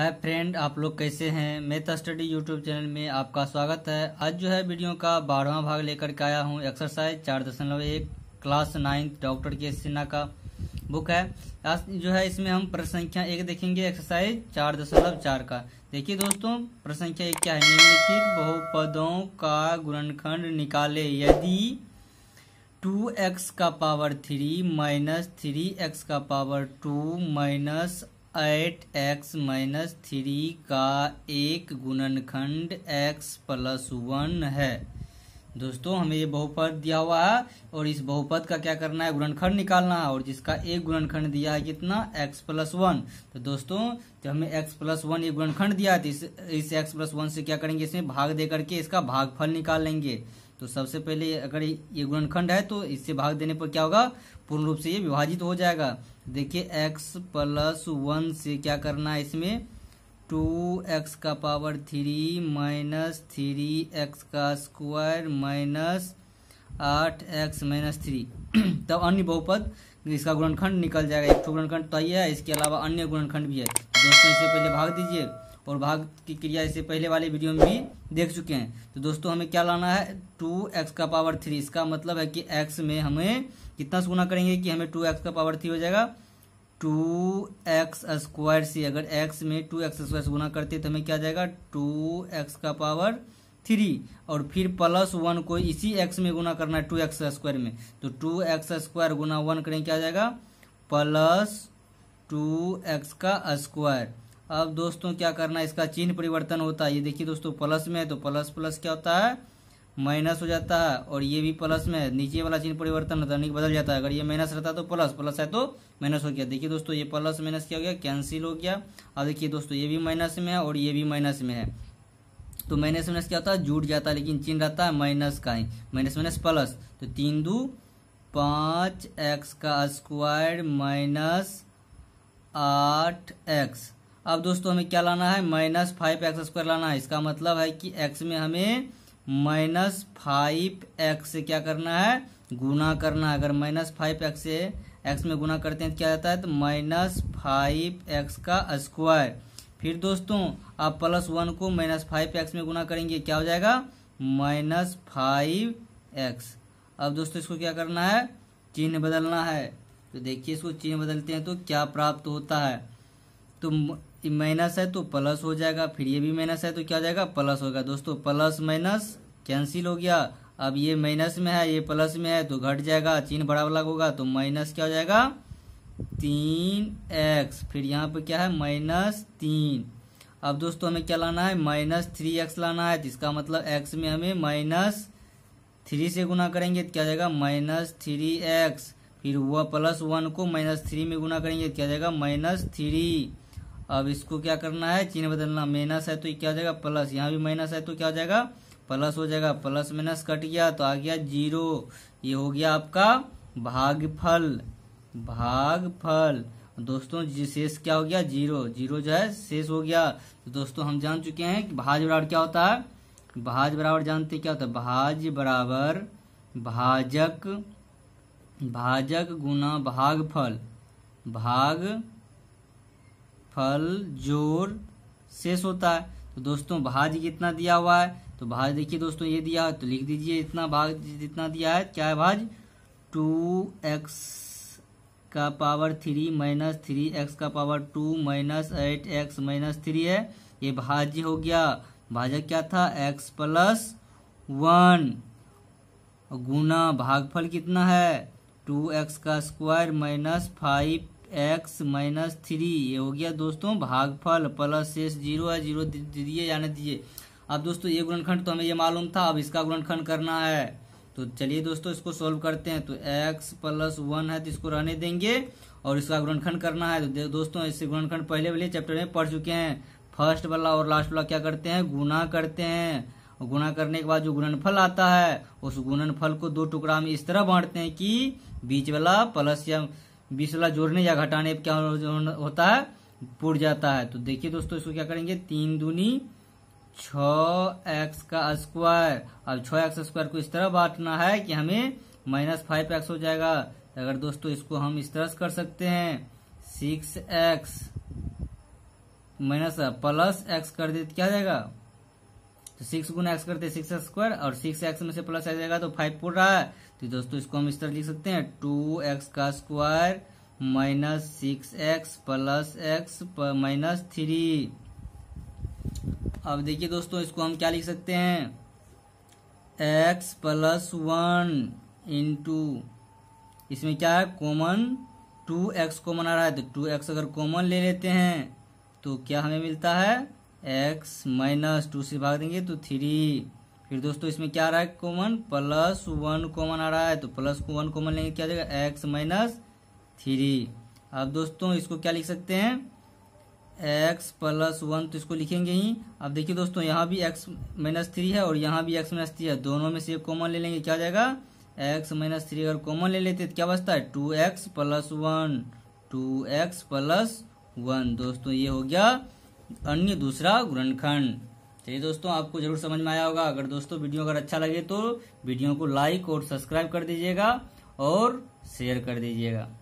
है फ्रेंड आप लोग कैसे हैं मेथ स्टडी यूट्यूब चैनल में आपका स्वागत है आज जो है वीडियो का बारहवा भाग लेकर के आया हूँ एक्सरसाइज चार दशमलव एक क्लास नाइन्थ डॉक्टर के सिन्हा का बुक है जो है इसमें हम प्रश्न संख्या एक देखेंगे एक्सरसाइज चार दशमलव चार का देखिए दोस्तों प्रश्न संख्या एक क्या है निम्नलिखित बहुपदों का गुणनखंड निकाले यदि टू एक्स का power three minus three X का power two minus eight X minus three का एक गुणनखंड एक्स प्लस वन है दोस्तों हमें ये बहुपद दिया हुआ है और इस बहुपद का क्या करना है गुणनखंड निकालना है और जिसका एक गुणनखंड दिया है कितना x प्लस वन तो दोस्तों जब हमें x प्लस वन एक गुणनखंड दिया है तो इस इस x प्लस वन से क्या करेंगे इसमें भाग दे करके इसका भागफल निकाल लेंगे तो सबसे पहले अगर ये गुणनखंड है तो इससे भाग देने पर क्या होगा पूर्ण रूप से ये विभाजित हो जाएगा देखिए एक्स प्लस वन से क्या करना है इसमें टू एक्स का power three minus three X का स्क्वायर माइनस आठ एक्स माइनस थ्री तब अन्य बहुपद इसका गुणनखंड निकल जाएगा एक गुणनखंड तो यही है इसके अलावा अन्य गुणनखंड भी है दोस्तों इसे पहले भाग दीजिए और भाग की क्रिया इसे पहले वाले वीडियो में भी देख चुके हैं तो दोस्तों हमें क्या लाना है टू एक्स का पावर थ्री इसका मतलब है कि एक्स में हमें कितना से गुना करेंगे कि हमें टू एक्स का पावर थ्री हो जाएगा टू एक्स स्क्वायर से अगर एक्स में टू एक्स स्क्वायर से गुना करते तो हमें क्या जाएगा टू एक्स का पावर थ्री और फिर प्लस वन को इसी एक्स में गुना करना है टू एक्स स्क्वायर में तो टू एक्स स्क्वायर गुना वन करें क्या जाएगा प्लस टू एक्स का स्क्वायर अब दोस्तों क्या करना इसका चिन्ह परिवर्तन होता है ये देखिए दोस्तों प्लस में है तो प्लस प्लस क्या होता है माइनस हो जाता है और ये भी प्लस में है नीचे वाला चिन्ह परिवर्तन होता है बदल जाता है अगर ये माइनस रहता है तो प्लस प्लस है तो माइनस हो गया देखिए दोस्तों ये प्लस माइनस क्या हो गया कैंसिल हो गया अब देखिए दोस्तों ये भी माइनस में है और ये भी माइनस में है तो माइनस माइनस क्या होता है जुट जाता है लेकिन चिन्ह रहता है माइनस का ही माइनस माइनस प्लस तो तीन दो पाँच एक्स का स्क्वायर माइनस आठ एक्स अब दोस्तों हमें क्या लाना है माइनस फाइव एक्स स्क्वायर लाना है इसका मतलब है कि एक्स में हमें माइनस फाइव एक्स से क्या करना है गुना करना है अगर माइनस फाइव एक्स से एक्स में गुना करते हैं तो क्या जाता है तो माइनस फाइव एक्स का स्क्वायर फिर दोस्तों आप प्लस वन को माइनस फाइव एक्स में गुना करेंगे क्या हो जाएगा माइनस फाइव एक्स अब दोस्तों इसको क्या करना है चिन्ह बदलना है तो देखिए इसको चिन्ह बदलते हैं तो क्या प्राप्त होता है तो माइनस है तो प्लस हो जाएगा फिर ये भी माइनस है तो क्या हो जाएगा प्लस होगा दोस्तों प्लस माइनस कैंसिल हो गया अब ये माइनस में है ये प्लस में है तो घट जाएगा बड़ा वाला होगा तो माइनस क्या हो जाएगा तीन एक्स फिर यहाँ पे क्या है माइनस तीन अब दोस्तों हमें क्या लाना है माइनस थ्री एक्स लाना है तो इसका मतलब एक्स में हमें माइनस थ्री से गुना करेंगे तो क्या जाएगा माइनस थ्री एक्स फिर वह प्लस वन को माइनस थ्री में गुना करेंगे तो क्या जाएगा माइनस थ्री अब इसको क्या करना है चिन्ह बदलना माइनस तो है तो क्या हो जाएगा प्लस यहाँ भी माइनस है तो क्या हो जाएगा प्लस हो जाएगा प्लस माइनस कट गया तो आ गया जीरो ये हो गया आपका भागफल भागफल दोस्तों शेष क्या हो गया जीरो जीरो जो है शेष हो गया तो दोस्तों हम जान चुके हैं कि भाज बराबर क्या होता है भाज बराबर जानते क्या होता है भाज बराबर भाजक भाजक गुना भागफल भाग फल जोर शेष होता है तो दोस्तों भाज कितना दिया हुआ है तो भाज देखिए दोस्तों ये दिया है तो लिख दीजिए इतना भाग जितना दिया है क्या है भाज टू एक्स का power three minus three X का power two minus eight X minus three है ये भाज्य हो गया भाजक क्या था एक्स प्लस वन गुना भागफल कितना है टू एक्स का square minus five X minus three ये हो गया दोस्तों भागफल प्लस शेष जीरो है जीरो दिए जाने दीजिए अब दोस्तों ये गुणनखंड तो हमें ये मालूम था अब इसका गुणनखंड करना है तो चलिए दोस्तों इसको सोल्व करते हैं तो एक्स प्लस वन है तो इसको रहने देंगे और इसका गुणनखंड करना है तो दोस्तों इससे गुणनखंड पहले वाले चैप्टर में पढ़ चुके हैं फर्स्ट वाला और लास्ट वाला क्या करते हैं गुना करते हैं और गुना करने के बाद जो गुणनफल आता है उस गुणनफल को दो टुकड़ा में इस तरह बांटते हैं कि बीच वाला प्लस या बीसला जोड़ने या घटाने क्या होता है पुर जाता है तो देखिए दोस्तों इसको क्या करेंगे तीन दूनी छ एक्स का स्क्वायर अब छ एक्स स्क्वायर को इस तरह बांटना है कि हमें माइनस फाइव एक्स हो जाएगा अगर दोस्तों इसको हम इस तरह से कर सकते हैं six X minus plus X कर दे क्या जाएगा तो सिक्स गुना एक्स करते सिक्स स्क्वायर और सिक्स एक्स में से प्लस आ जाएगा तो फाइव पुट रहा है तो दोस्तों इसको हम इस तरह लिख सकते हैं टू एक्स का square minus six X plus X minus three अब देखिए दोस्तों इसको हम क्या लिख सकते हैं एक्स प्लस वन इंटू इसमें क्या है कॉमन टू एक्स कॉमन आ रहा है तो टू एक्स अगर कॉमन ले लेते हैं तो क्या हमें मिलता है एक्स माइनस टू से भाग देंगे तो थ्री फिर दोस्तों इसमें क्या आ रहा है कॉमन प्लस वन कॉमन आ रहा है तो प्लस वन कॉमन लेंगे क्या जाएगा एक्स माइनस थ्री अब दोस्तों इसको क्या लिख सकते हैं एक्स प्लस वन तो इसको लिखेंगे ही अब देखिए दोस्तों यहाँ भी एक्स माइनस थ्री है और यहाँ भी एक्स माइनस थ्री है दोनों में से एक कॉमन ले लेंगे क्या जाएगा एक्स माइनस थ्री अगर कॉमन ले लेते तो क्या बचता है two x plus one two x plus one दोस्तों ये हो गया अन्य दूसरा गुणनखंड चलिए दोस्तों आपको जरूर समझ में आया होगा अगर दोस्तों वीडियो अगर अच्छा लगे तो वीडियो को लाइक और सब्सक्राइब कर दीजिएगा और शेयर कर दीजिएगा